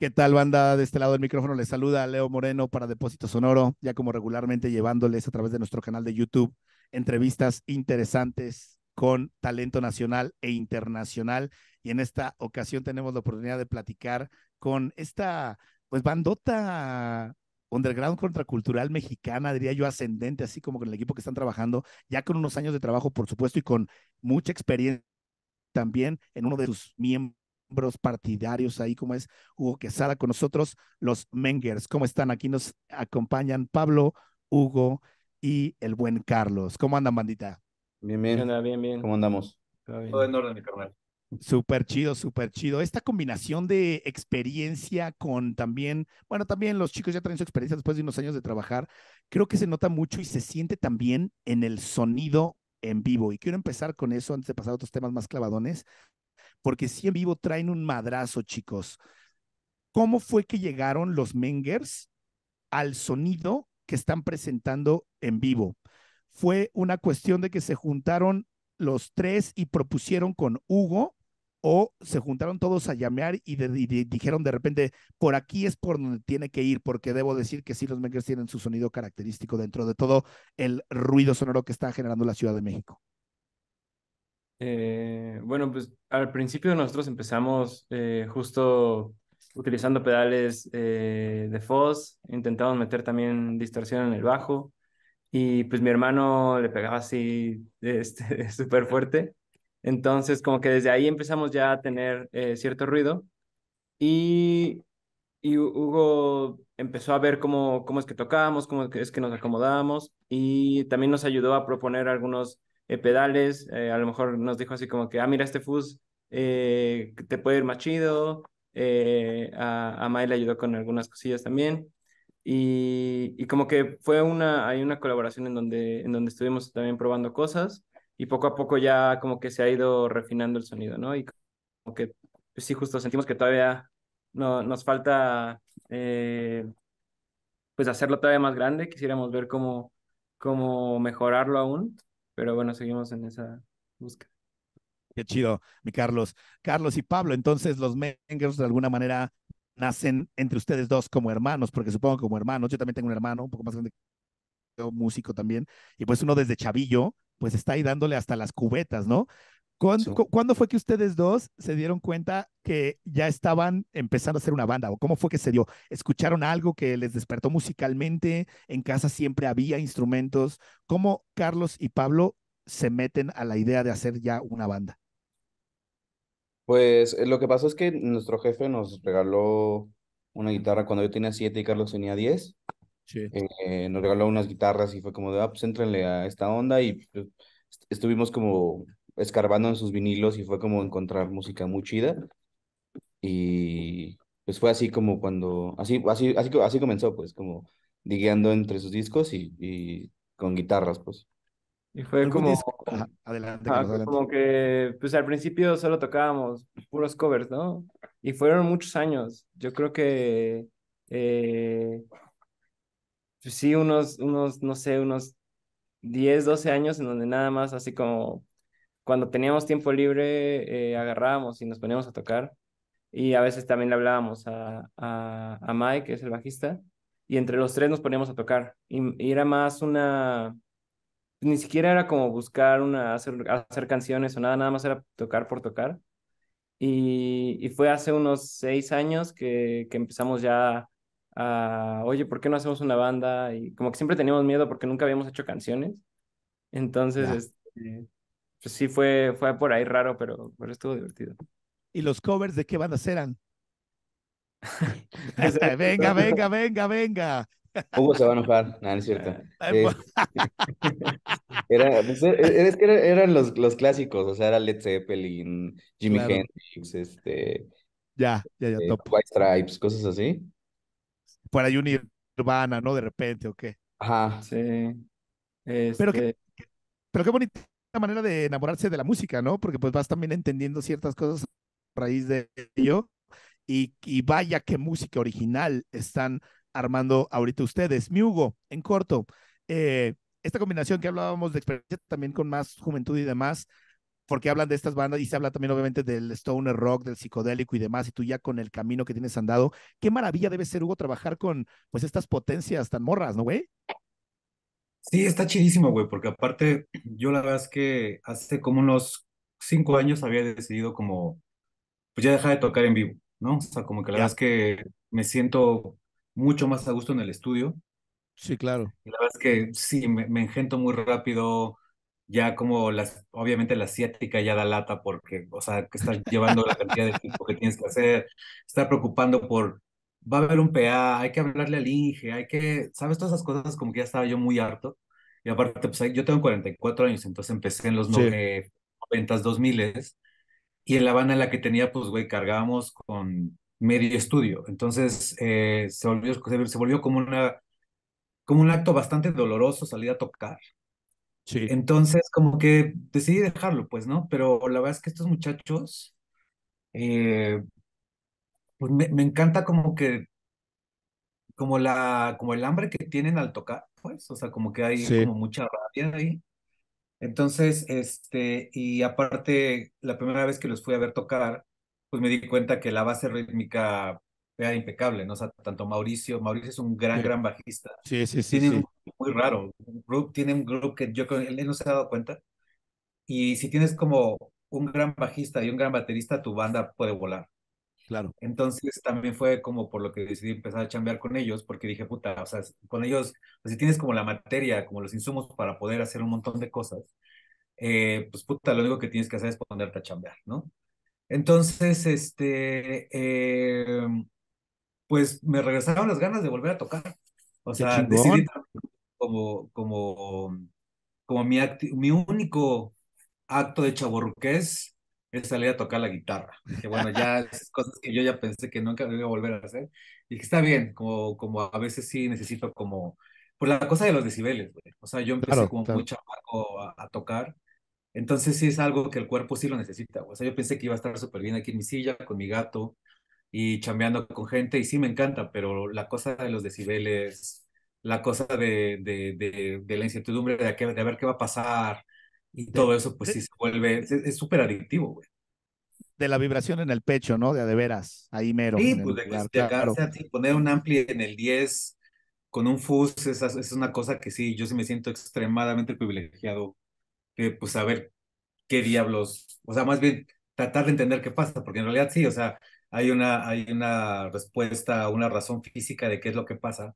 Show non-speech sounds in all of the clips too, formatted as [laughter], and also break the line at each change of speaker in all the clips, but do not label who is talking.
¿Qué tal, banda? De este lado del micrófono les saluda Leo Moreno para Depósito Sonoro, ya como regularmente llevándoles a través de nuestro canal de YouTube entrevistas interesantes con talento nacional e internacional. Y en esta ocasión tenemos la oportunidad de platicar con esta, pues, bandota underground contracultural mexicana, diría yo, ascendente, así como con el equipo que están trabajando, ya con unos años de trabajo, por supuesto, y con mucha experiencia también en uno de sus miembros partidarios ahí, como es Hugo Quesada con nosotros, los Mengers. ¿Cómo están? Aquí nos acompañan Pablo, Hugo y el buen Carlos. ¿Cómo andan, bandita?
Bien, bien. Bien, ¿Cómo andamos? Todo en orden, mi carnal.
Súper chido, súper chido. Esta combinación de experiencia con también, bueno, también los chicos ya traen su experiencia después de unos años de trabajar, creo que se nota mucho y se siente también en el sonido en vivo. Y quiero empezar con eso antes de pasar a otros temas más clavadones porque si en vivo traen un madrazo, chicos. ¿Cómo fue que llegaron los Mengers al sonido que están presentando en vivo? Fue una cuestión de que se juntaron los tres y propusieron con Hugo o se juntaron todos a llamear y, dijeron de repente, por aquí es por donde tiene que ir, porque debo decir que sí, los Mengers tienen su sonido característico dentro de todo el ruido sonoro que está generando la Ciudad de México.
Eh, bueno, pues al principio nosotros empezamos eh, justo utilizando pedales eh, de Foz, intentamos meter también distorsión en el bajo y pues mi hermano le pegaba así [laughs] este, súper fuerte. Entonces como que desde ahí empezamos ya a tener cierto ruido y, y Hugo empezó a ver cómo, cómo es que tocábamos, cómo es que nos acomodábamos y también nos ayudó a proponer algunos eh, pedales, eh, a lo mejor nos dijo así como que, ah, mira, este fuzz eh, te puede ir más chido, a, a May le ayudó con algunas cosillas también, y, como que fue una, hay una colaboración en donde, en donde estuvimos también probando cosas, y poco a poco ya como que se ha ido refinando el sonido, ¿no? Y como que pues sí, justo sentimos que todavía no, nos falta pues hacerlo todavía más grande, quisiéramos ver cómo, cómo mejorarlo aún. Pero bueno, seguimos en esa búsqueda. Qué chido, mi
Carlos. Carlos y Pablo, entonces los Mengers de alguna manera nacen entre ustedes dos como hermanos, porque supongo como hermanos, yo también tengo un hermano un poco más grande, músico también, y pues uno desde chavillo, pues está ahí dándole hasta las cubetas, ¿no? ¿Cuándo, fue que ustedes dos se dieron cuenta que ya estaban empezando a hacer una banda? ¿O cómo fue que se dio? ¿Escucharon algo que les despertó musicalmente? ¿En casa siempre había instrumentos? ¿Cómo Carlos y Pablo se meten a la idea de hacer ya una banda?
Pues eh, lo que pasó es que nuestro jefe nos regaló una guitarra cuando yo tenía siete y Carlos tenía diez. Sí. Eh, nos regaló unas guitarras y fue como de, ah, pues entrenle a esta onda y pues, estuvimos como escarbando en sus vinilos y fue como encontrar música muy chida. Y pues fue así como cuando, así, así, así, así comenzó, pues, como digueando entre sus discos y, con guitarras, pues.
Y fue como, adelante, como que, pues al principio solo tocábamos puros covers, ¿no? Y fueron muchos años. Yo creo que, eh, pues, sí, unos, unos, no sé, unos 10, 12 años en donde nada más así como cuando teníamos tiempo libre, eh, agarrábamos y nos poníamos a tocar. Y a veces también le hablábamos a, a, Mike, que es el bajista, y entre los tres nos poníamos a tocar. Y, era más una. Ni siquiera era como buscar una, hacer, hacer canciones o nada, nada más era tocar por tocar. Y, y fue hace unos seis años que, que empezamos ya a, oye, ¿por qué no hacemos una banda? Y como que siempre teníamos miedo porque nunca habíamos hecho canciones. Entonces, este, pues sí fue, fue por ahí raro, pero, pero estuvo divertido.
¿Y los covers de qué bandas eran? [laughs] Pues, eh, [laughs] venga, pues, venga, venga, venga.
Hugo se va a enojar, no, no es cierto. [laughs] Pues. Eh, eh, es que eran los, los clásicos, o sea, era Led Zeppelin, Jimi Hendrix, este.
Ya, ya, ya, top.
White Stripes, cosas así.
Por ahí urbana, ¿no? De repente, ¿o qué? Ajá. Sí. Pero, qué, este pero qué manera de enamorarse de la música, ¿no? Porque pues vas también entendiendo ciertas cosas a raíz de ello. Y, y vaya qué música original están armando ahorita ustedes. Mi Hugo, en corto, eh, esta combinación que hablábamos de experiencia también con más juventud y demás, porque hablan de estas bandas y se habla también obviamente del stoner rock, del psicodélico y demás, y tú ya con el camino que tienes andado, qué maravilla debe ser, Hugo, trabajar con pues estas potencias tan morras, ¿no, güey? Sí, está chidísimo, güey,
porque aparte yo la verdad es que hace como unos cinco años había decidido como, pues ya dejar de tocar en vivo, ¿no? O sea, como que la verdad es que me siento mucho más a gusto en el estudio. Sí, claro. la verdad es que sí, me, engento muy rápido, ya como las, obviamente la ciática ya da lata porque, o sea, que estás llevando la cantidad de tiempo que tienes que hacer, estar preocupando por va a haber un PA, hay que hablarle al INGE, hay que, ¿sabes? Todas esas cosas como que ya estaba yo muy harto. Y aparte, pues yo tengo 44 años, entonces empecé en los sí. 90, 2000 y en La Habana en la que tenía, pues, güey, cargábamos con medio estudio. Entonces eh, se, volvió, se volvió como, una, como un acto bastante doloroso salir a tocar. Sí. Entonces, como que decidí dejarlo, pues, ¿no? Pero la verdad es que estos muchachos, eh, pues, me, encanta como que, como la, como el hambre que tienen al tocar, pues, o sea, como que hay como mucha rabia ahí. Entonces, este, y aparte, la primera vez que los fui a ver tocar, pues me di cuenta que la base rítmica era impecable, ¿no? O sea, tanto Mauricio, Mauricio es un gran, gran bajista. Sí, sí, sí. Tiene sí. grupo muy raro, tiene un grupo que yo él no se ha dado cuenta. Y si tienes como un gran bajista y un gran baterista, tu banda puede volar. Claro. Entonces también fue como por lo que decidí empezar a chambear con ellos, porque dije, puta, o sea, con ellos, si tienes como la materia, como los insumos para poder hacer un montón de cosas, eh, pues puta, lo único que tienes que hacer es ponerte a chambear, ¿no? Entonces, este, em, pues me regresaron las ganas de volver a tocar. O sea, decidí como, como, como mi, mi único acto de chaborruqués es salir a tocar la guitarra. Que bueno, ya es cosas que yo ya pensé que nunca me iba a volver a hacer. Y que está bien, como, como a veces sí necesito como... Por pues, la cosa de los decibeles, güey. O sea, yo empecé como muy chamaco a, tocar. Entonces sí es algo que el cuerpo sí lo necesita. O sea, yo pensé que iba a estar súper bien aquí en mi silla, con mi gato y chambeando con gente. Y sí me encanta, pero la cosa de los decibeles, la cosa de, de, de, la incertidumbre de, de a ver qué va a pasar, y todo eso, pues sí se vuelve, es súper adictivo, güey.
De la vibración en el pecho, ¿no? De de veras, ahí mero. Sí, pues de, a
ti, poner un ampli en el 10 con un FUS es, es una cosa que sí, yo sí me siento extremadamente privilegiado que pues saber qué diablos, o sea, más bien tratar de entender qué pasa, porque en realidad sí, o sea, hay una, hay una respuesta, una razón física de qué es lo que pasa,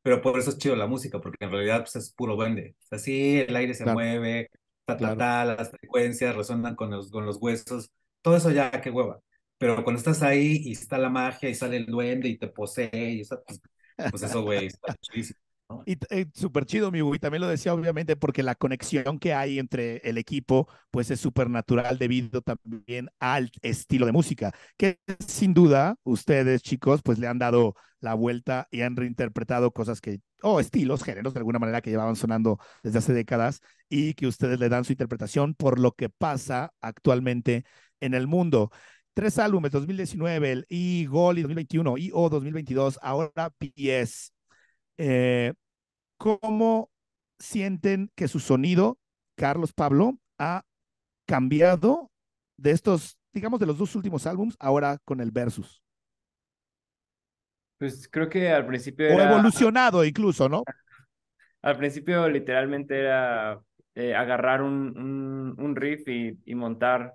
pero por eso es chido la música, porque en realidad pues, es puro vende. O sea, sí, el aire se mueve, ta, las frecuencias resuenan con los, con los huesos, todo eso ya, qué hueva. Pero cuando estás ahí y está la magia y sale el duende y te posee, y pues, pues, eso, güey, está [laughs] chulísimo.
Y eh, súper chido, mi Wii, también lo decía obviamente porque la conexión que hay entre el equipo pues es súper natural debido también al estilo de música, que sin duda ustedes chicos pues le han dado la vuelta y han reinterpretado cosas que, o estilos, géneros de alguna manera que llevaban sonando desde hace décadas y que ustedes le dan su interpretación por lo que pasa actualmente en el mundo tres álbumes, 2019, el e goli y 2021, o 2022, ahora PS. Eh, ¿cómo sienten que su sonido, Carlos Pablo, ha cambiado de estos, digamos, de los dos últimos álbums, ahora con el Versus?
Pues creo que al principio. Era... O evolucionado
incluso, ¿no? [laughs]
Al principio literalmente era eh, agarrar un, un, riff y, montar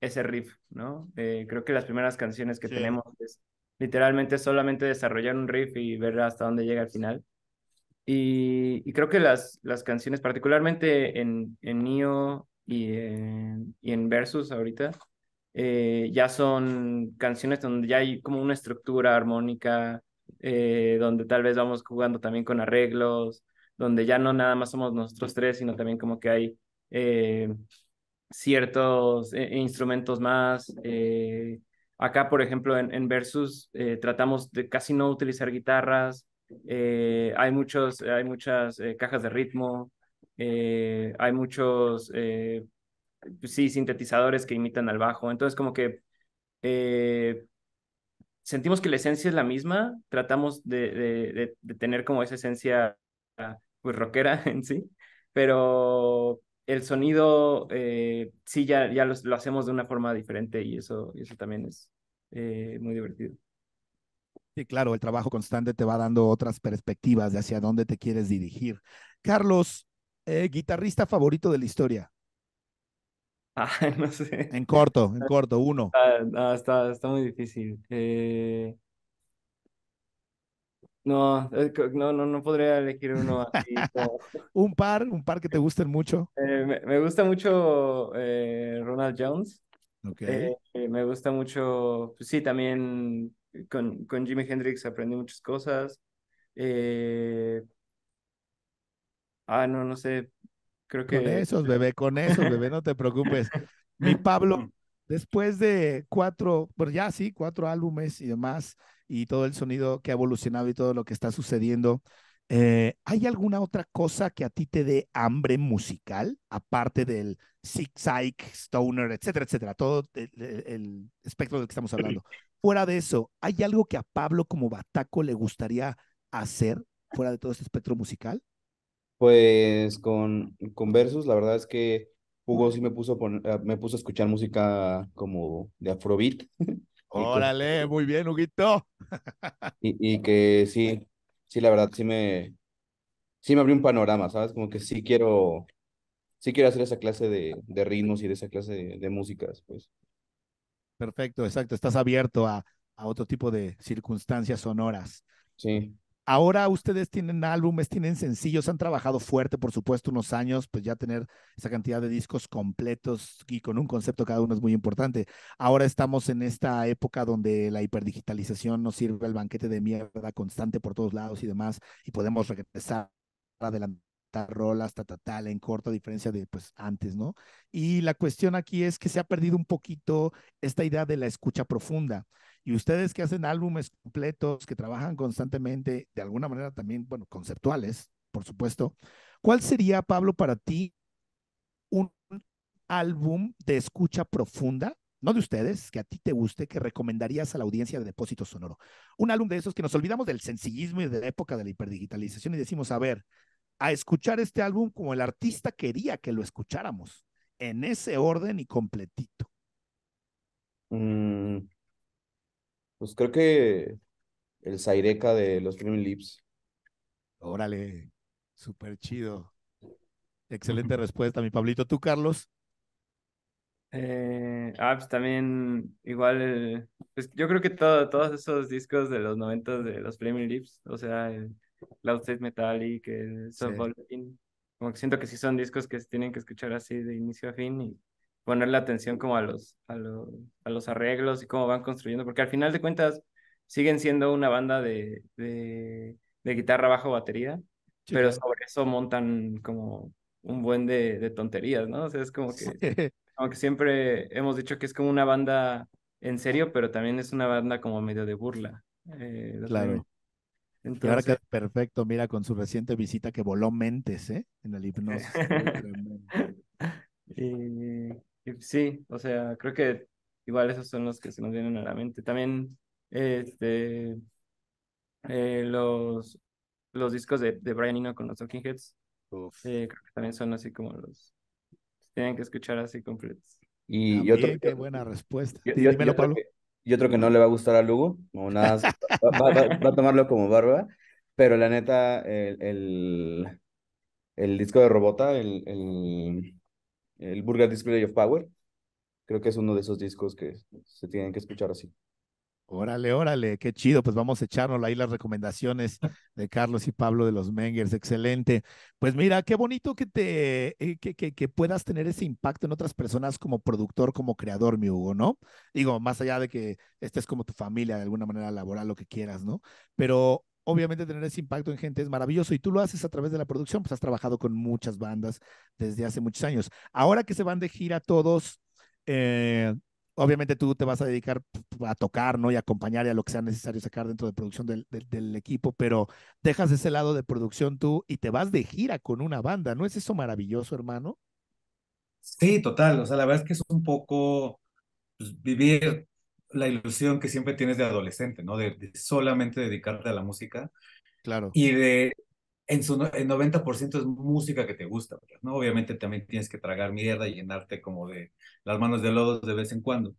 ese riff, ¿no? Eh, creo que las primeras canciones que tenemos es literalmente solamente desarrollar un riff y ver hasta dónde llega al final. Y, creo que las, las canciones, particularmente en, en Neo y en, y en Versus ahorita, eh, ya son canciones donde ya hay como una estructura armónica, eh, donde tal vez vamos jugando también con arreglos, donde ya no nada más somos nosotros tres, sino también como que hay eh, ciertos instrumentos más. Acá, por ejemplo, en, Versus eh, tratamos de casi no utilizar guitarras, eh, hay, muchos, hay muchas eh, cajas de ritmo, hay muchos, pues sí, sintetizadores que imitan al bajo, entonces como que sentimos que la esencia es la misma, tratamos de, tener como esa esencia pues rockera [laughs] en sí, pero el sonido eh, sí ya, ya lo, hacemos de una forma diferente y eso, eso también es eh, muy divertido.
Sí, claro, el trabajo constante te va dando otras perspectivas de hacia dónde te quieres dirigir. Carlos, eh, guitarrista favorito de la historia.
Ah, [laughs] no sé. En corto, en corto, uno. Ah, está, está, muy difícil. Eh... No, no, no, no podría elegir uno así. [laughs]
un par, un par que te gusten
mucho. Eh, me, gusta mucho eh, Ronald Jones. Okay. Eh, me gusta mucho, pues, sí, también con, con Jimi Hendrix aprendí muchas cosas. ah, no, no sé. Creo que. Con esos,
bebé, con esos, bebé, no te preocupes. Mi [laughs] Pablo, después de cuatro, pues ya sí, cuatro álbumes y demás, y todo el sonido que ha evolucionado y todo lo que está sucediendo. Eh, ¿Hay alguna otra cosa que a ti te dé hambre musical, aparte del zig-zag, stoner, etcétera, etcétera, todo el, espectro del que estamos hablando? Fuera de eso, ¿hay algo que a Pablo como Bataco le gustaría hacer fuera de todo este espectro musical?
Pues con, con Versus, la verdad es que Hugo sí me puso, me puso a escuchar música como de Afrobeat. [laughs] Órale,
muy bien, Huguito.
[laughs] Y, que sí, sí, la verdad, sí me, sí me abrió un panorama, ¿sabes? Como que sí quiero, sí quiero hacer esa clase de, ritmos y de esa clase de, de, músicas, pues.
Perfecto, exacto, estás abierto a, a otro tipo de circunstancias sonoras. Sí. Ahora ustedes tienen álbumes, tienen sencillos, han trabajado fuerte, por supuesto, unos años, pues ya tener esa cantidad de discos completos y con un concepto cada uno es muy importante. Ahora estamos en esta época donde la hiperdigitalización nos sirve el banquete de mierda constante por todos lados y demás, y podemos regresar adelante rolas, ta, en corto, a diferencia de pues antes, ¿no? Y la cuestión aquí es que se ha perdido un poquito esta idea de la escucha profunda. Y ustedes que hacen álbumes completos, que trabajan constantemente, de alguna manera también, bueno, conceptuales, por supuesto, ¿cuál sería, Pablo, para ti un álbum de escucha profunda? No de ustedes, que a ti te guste, que recomendarías a la audiencia de Depósito Sonoro. Un álbum de esos que nos olvidamos del sencillismo y de la época de la hiperdigitalización y decimos, a ver, a escuchar este álbum como el artista quería que lo escucháramos, en ese orden y completito?
Mm, pues creo que el Zaireca de los Flaming Lips. Órale, súper chido. Excelente
respuesta, mi Pablito. ¿Tú, Carlos?
Eh, ah, pues también igual, eh, pues yo creo que todo, todos esos discos de los 90 de los Flaming Lips, o sea, eh, Loud State Metallic, el Softball, como que siento que sí son discos que se tienen que escuchar así de inicio a fin y ponerle atención como a los, a los, a los arreglos y cómo van construyendo, porque al final de cuentas siguen siendo una banda de, de, guitarra, bajo, batería, pero sobre eso montan como un buen de, de, tonterías, ¿no? O sea, es como que, siempre hemos dicho que es como una banda en serio, pero también es una banda como medio de burla. Eh, claro. Claro que
perfecto, mira, con su reciente visita que voló mentes, ¿eh? En el hipnosis. [laughs]
Pues sí, o sea, creo que igual esos son los que se nos vienen a la mente. También, este, eh, los, los discos de, de Brian Eno con los Talking Heads, eh, creo que también son así como los, tienen que escuchar así completos. Y qué buena respuesta. Dímelo, Pablo
y otro que no le va a gustar a Lugo, [laughs] va, a tomarlo como barba, pero la neta, el, el, el disco de Robota, el, el, el Burger Display of Power, creo que es uno de esos discos que se tienen que escuchar así.
Órale, órale, qué chido. Pues vamos a echarnos ahí las recomendaciones de Carlos y Pablo de los Mengers. Excelente. Pues mira, qué bonito que te eh, que, que puedas tener ese impacto en otras personas como productor, como creador, mi Hugo, ¿no? Digo, más allá de que estés como tu familia, de alguna manera laboral, lo que quieras, ¿no? Pero obviamente tener ese impacto en gente es maravilloso y tú lo haces a través de la producción, pues has trabajado con muchas bandas desde hace muchos años. Ahora que se van de gira todos, eh, obviamente tú te vas a dedicar a tocar, ¿no? Y acompañar y a lo que sea necesario sacar dentro de producción del, equipo, pero dejas ese lado de producción tú y te vas de gira con una banda, ¿no es eso maravilloso, hermano?
Sí, total, o sea, la verdad es que es un poco pues, vivir la ilusión que siempre tienes de adolescente, ¿no? de solamente dedicarte a la música. Claro. Y de en su en 90% es música que te gusta, ¿no? Obviamente también tienes que tragar mierda y llenarte como de las manos de lodos de vez en cuando.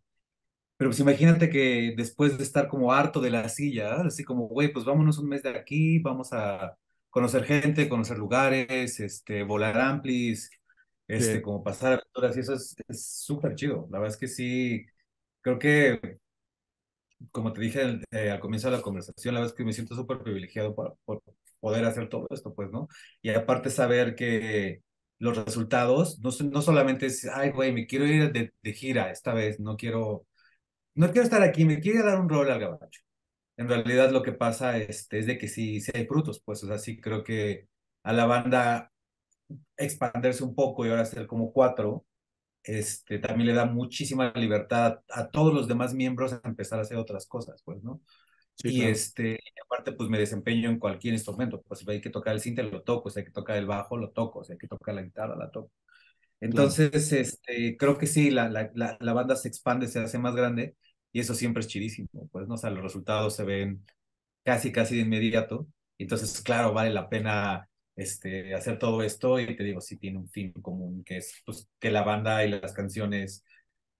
Pero pues imagínate que después de estar como harto de la silla, así como, güey, pues vámonos un mes de aquí, vamos a conocer gente, conocer lugares, este, volar amplis, este, como pasar aventuras y eso es súper chido. La verdad es que sí, creo que, como te dije al, eh, comienzo de la conversación, la verdad es que me siento súper privilegiado por poder hacer todo esto, pues, ¿no? Y aparte saber que los resultados, no, no solamente es, ay, güey, me quiero ir de, gira esta vez, no quiero, no quiero estar aquí, me quiero dar un rol al gabacho. En realidad lo que pasa este, es, de que sí, sí hay frutos, pues, o sea, sí creo que a la banda expandirse un poco y ahora ser como cuatro, este, también le da muchísima libertad a, todos los demás miembros a empezar a hacer otras cosas, pues, ¿no? y este, aparte, pues me desempeño en cualquier instrumento. Pues si hay que tocar el cinta lo toco. Si hay que tocar el bajo, lo toco. Si hay que tocar la guitarra, la toco. Entonces, este, creo que sí, la, la, la, la, banda se expande, se hace más grande y eso siempre es chidísimo. Pues, ¿no? sea, los resultados se ven casi, casi de inmediato. Entonces, claro, vale la pena este, hacer todo esto y te digo, sí tiene un fin común, que es pues, que la banda y las canciones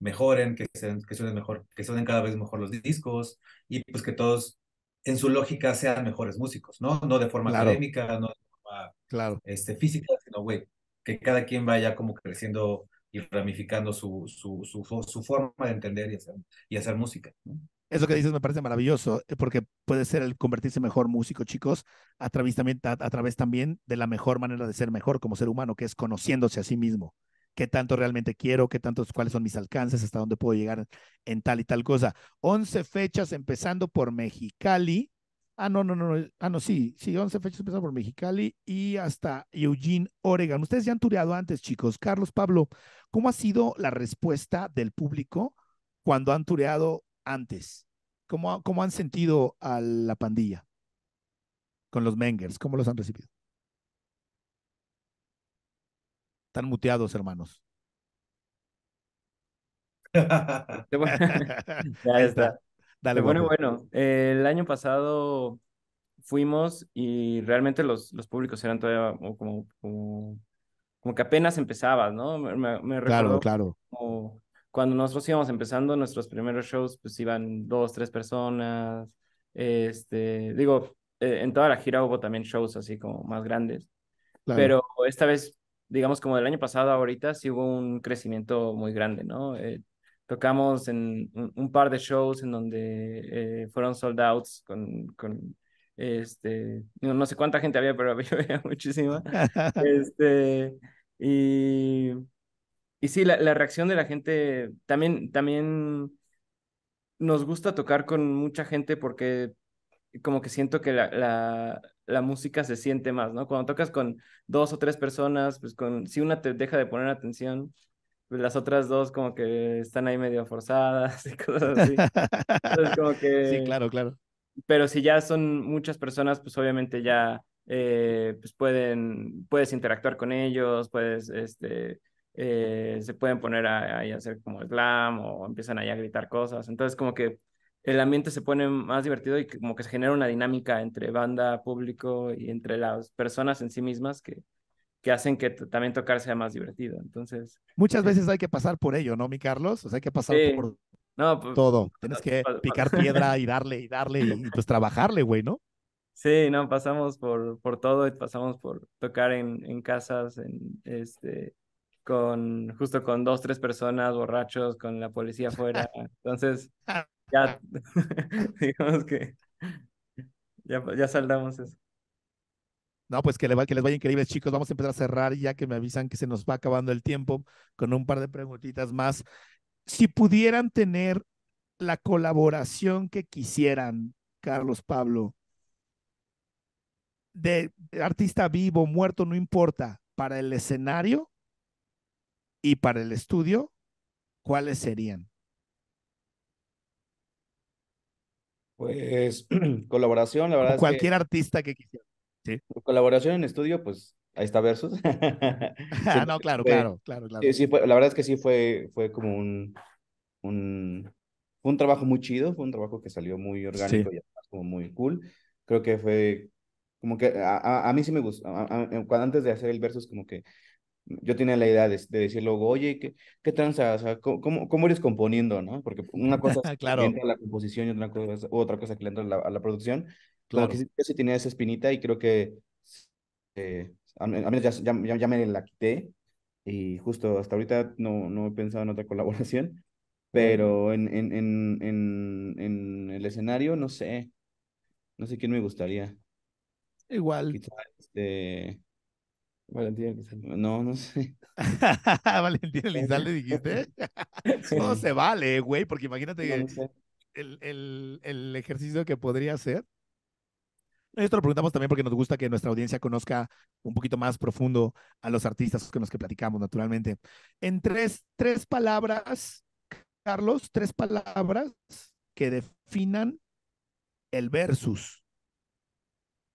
mejoren, que, que suenen mejor, que suenen cada vez mejor los discos y pues que todos en su lógica sean mejores músicos, ¿no? No de forma académica, no de forma claro. este, física, sino, güey, que cada quien vaya como creciendo y ramificando su, su, su, forma de entender y hacer, y hacer música.
Eso que dices me parece maravilloso, eh, porque puede ser el convertirse mejor músico, chicos, a través, también, a través también de la mejor manera de ser mejor como ser humano, que es conociéndose a sí mismo qué tanto realmente quiero, qué tantos, cuáles son mis alcances, hasta dónde puedo llegar en tal y tal cosa. 11 fechas empezando por Mexicali. Ah, no, no, no, no. Ah, no, sí, sí, 11 fechas empezando por Mexicali y hasta Eugene, Oregon. Ustedes ya han tureado antes, chicos. Carlos, Pablo, ¿cómo ha sido la respuesta del público cuando han tureado antes? ¿Cómo, cómo han sentido a la pandilla con los Mengers? ¿Cómo los han recibido? Están muteados, hermanos.
ya [laughs] [laughs] está. Dale, bueno. el año pasado fuimos y realmente los, los públicos eran todavía como, como, que apenas empezabas, ¿no? Me, me claro, claro. cuando nosotros íbamos empezando, nuestros primeros shows pues iban dos, tres personas. Este, digo, eh, en toda la gira hubo también shows así como más grandes. Pero esta vez digamos, como del año pasado ahorita, sí hubo un crecimiento muy grande, ¿no? Eh, tocamos en un, par de shows en donde eh, fueron sold outs con, este, no, no, sé cuánta gente había, pero [laughs] había, muchísima. [laughs] este, y, y sí, la, la reacción de la gente también, también nos gusta tocar con mucha gente porque como que siento que la, la, música se siente más, ¿no? Cuando tocas con dos o tres personas, pues con, si una te deja de poner atención, pues las otras dos como que están ahí medio forzadas [laughs] y cosas así. Entonces como [laughs] que... Sí, claro, claro. Pero si ya son muchas personas, pues obviamente ya eh, pues pueden, puedes interactuar con ellos, puedes, este, eh, se pueden poner ahí a, hacer como slam o empiezan ahí a gritar cosas. Entonces como que el ambiente se pone más divertido y como que se genera una dinámica entre banda, público y entre las personas en sí mismas que, que hacen que también tocar sea más divertido. Entonces.
Muchas eh veces hay que pasar por ello, ¿no, mi Carlos? O sea, hay que pasar por pues, todo. Tienes que picar piedra y darle y darle y, pues trabajarle, güey, ¿no?
Sí, no, pasamos por, por todo y pasamos por tocar en, en casas, en este con justo con dos, tres personas borrachos, con la policía afuera. [laughs] Entonces, ya, [laughs] digamos que ya, ya saldamos eso.
No, pues que, le va, que les vaya increíble, chicos. Vamos a empezar a cerrar ya que me avisan que se nos va acabando el tiempo con un par de preguntitas más. Si pudieran tener la colaboración que quisieran, Carlos Pablo, de, de artista vivo, muerto, no importa, para el escenario y para el estudio, ¿cuáles serían?
Pues [clears throat] colaboración, la verdad. cualquier
artista que
quisiera. Colaboración en estudio, pues ahí está Versus. [laughs] [laughs] Ah, no, claro, claro, claro, la verdad es que sí fue, fue como un, un, un trabajo muy chido, fue un trabajo que salió muy orgánico y además como muy cool. Creo que fue como que a, mí sí me gustó, cuando antes de hacer el Versus como que yo tenía la idea de, decir luego, oye, ¿qué, qué tranza? ¿cómo, ¿cómo, eres componiendo, no? Porque una cosa [laughs] entra a la composición y otra cosa, otra cosa que entra a la, producción. Claro. yo sí tenía esa espinita y creo que eh, a, mí ya, ya, ya, me la quité y justo hasta ahorita no, no he pensado en otra [laughs] colaboración, pero en, en, en, en, en el escenario no sé, no sé quién me gustaría. Igual. este Valentina No, no sé.
[laughs] Valentina le dijiste. [laughs] se vale, güey, porque imagínate el, el, ejercicio que podría hacer. Esto lo preguntamos también porque nos gusta que nuestra audiencia conozca un poquito más profundo a los artistas con los que platicamos, naturalmente. En tres, tres palabras, Carlos, tres palabras
que definan el
versus.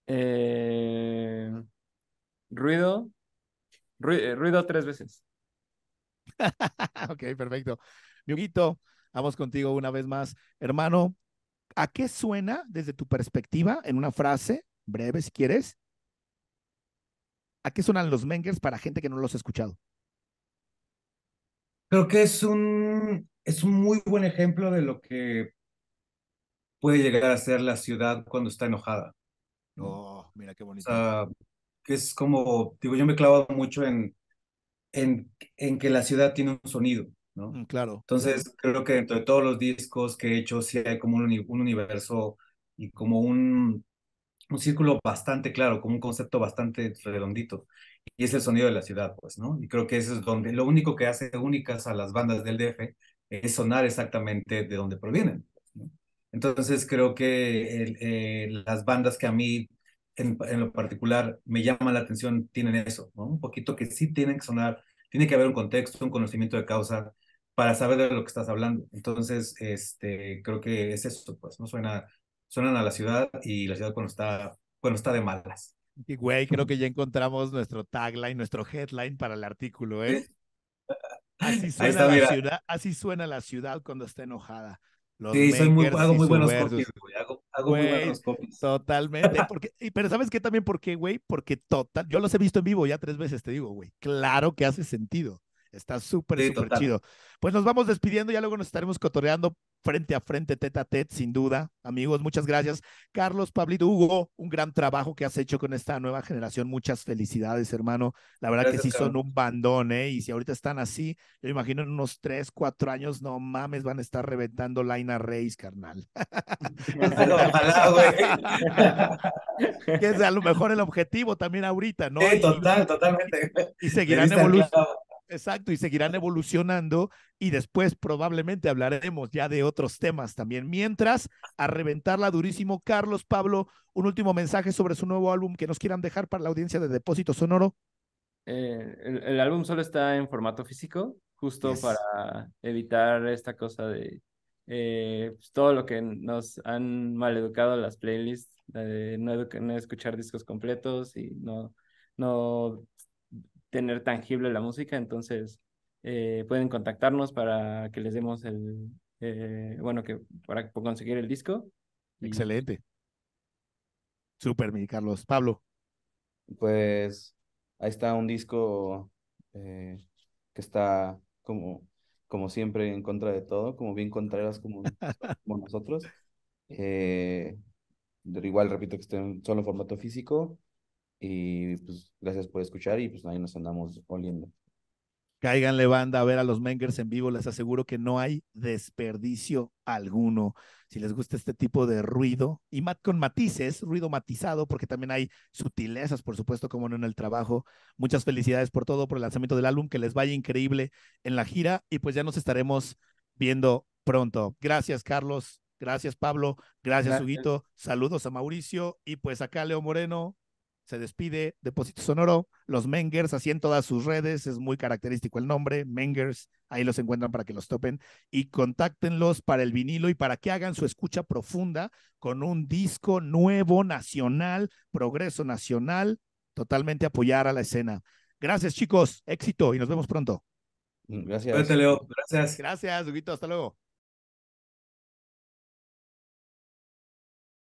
Eh ruido, eh, ruido, tres veces.
[laughs] ok, perfecto. Miuguito, vamos contigo una vez más. Hermano, ¿a qué suena desde tu perspectiva, en una frase breve si quieres, ¿A qué suenan los Mengers para gente que no los ha escuchado? Creo que es un, es un muy buen ejemplo de lo
que puede llegar a ser la ciudad cuando está enojada. Oh, mira qué bonito que es como, digo, yo me he clavado mucho en, en, en que la ciudad tiene un sonido, ¿no? Mm, claro. Entonces, creo que dentro de todos los discos que he hecho, sí hay como un, universo y como un, un círculo bastante claro, como un concepto bastante redondito. Y es el sonido de la ciudad, pues, ¿no? Y creo que eso es donde lo único que hace únicas a las bandas del DF es sonar exactamente de donde provienen. Pues, Entonces creo que eh, las bandas que a mí en, en, lo particular me llama la atención tienen eso, ¿no? Un poquito que sí tienen que sonar, tiene que haber un contexto, un conocimiento de causa para saber de lo que estás hablando. Entonces, este, creo que es eso, pues, ¿no? Suena, suenan a la ciudad y la ciudad cuando está, cuando está de
malas. Y güey, creo que ya encontramos nuestro tagline, nuestro headline para el artículo, ¿eh? [laughs] Así suena, la ciudad, así suena la ciudad cuando está enojada sí, muy, hago muy buenos copies, Hago, copies. Totalmente. [laughs] Porque, pero ¿sabes qué también por güey? Porque total, yo los he visto en vivo ya tres veces, te digo, güey. Claro que hace sentido. Está súper, súper chido. Pues nos vamos despidiendo, ya luego nos estaremos cotoreando frente a frente, teta a tet, sin duda. Amigos, muchas gracias. Carlos, Pablito, Hugo, un gran trabajo que has hecho con esta nueva generación. Muchas felicidades, hermano. La verdad que sí son un bandón, ¿eh? Y si ahorita están así, yo imagino en unos tres, cuatro años, no mames, van a estar reventando Laina Reyes, carnal. [laughs] que es a lo mejor el objetivo también ahorita, ¿no? Sí, total, totalmente. Y seguirán evolucionando Exacto, y seguirán evolucionando y después probablemente hablaremos ya de otros temas también. Mientras, a reventarla durísimo, Carlos, Pablo, un último mensaje sobre su nuevo álbum que nos quieran dejar para la audiencia de Depósito Sonoro.
Eh, el, álbum solo está en formato físico, justo para evitar esta cosa de eh, pues, todo lo que nos han maleducado las playlists, de no, escuchar discos completos y no, no tener tangible la música, entonces eh, pueden contactarnos para que les demos el, eh, bueno, que para conseguir el disco.
Excelente. Super, mi Carlos. Pablo. Pues ahí está un disco eh, que está como, como siempre en contra de todo, como bien contreras como, [laughs] nosotros. pero igual repito que está en solo formato físico. Y pues gracias por escuchar y pues ahí nos andamos oliendo.
le banda a ver a los Mengers en vivo, les aseguro que no hay desperdicio alguno. Si les gusta este tipo de ruido, y mat con matices, ruido matizado, porque también hay sutilezas, por supuesto, como no en el trabajo. Muchas felicidades por todo, por el lanzamiento del álbum, que les vaya increíble en la gira y pues ya nos estaremos viendo pronto. Gracias, Carlos. Gracias, Pablo. Gracias, Huguito. Saludos a Mauricio y pues acá Leo Moreno se despide, Depósito Sonoro, los Mengers, así en todas sus redes, es muy característico el nombre, Mengers, ahí los encuentran para que los topen y contáctenlos para el vinilo y para que hagan su escucha profunda con un disco nuevo, nacional, progreso nacional, totalmente apoyar a la escena. Gracias chicos, éxito y nos vemos pronto. Gracias. Gracias, Leo. Gracias. Gracias, hasta luego.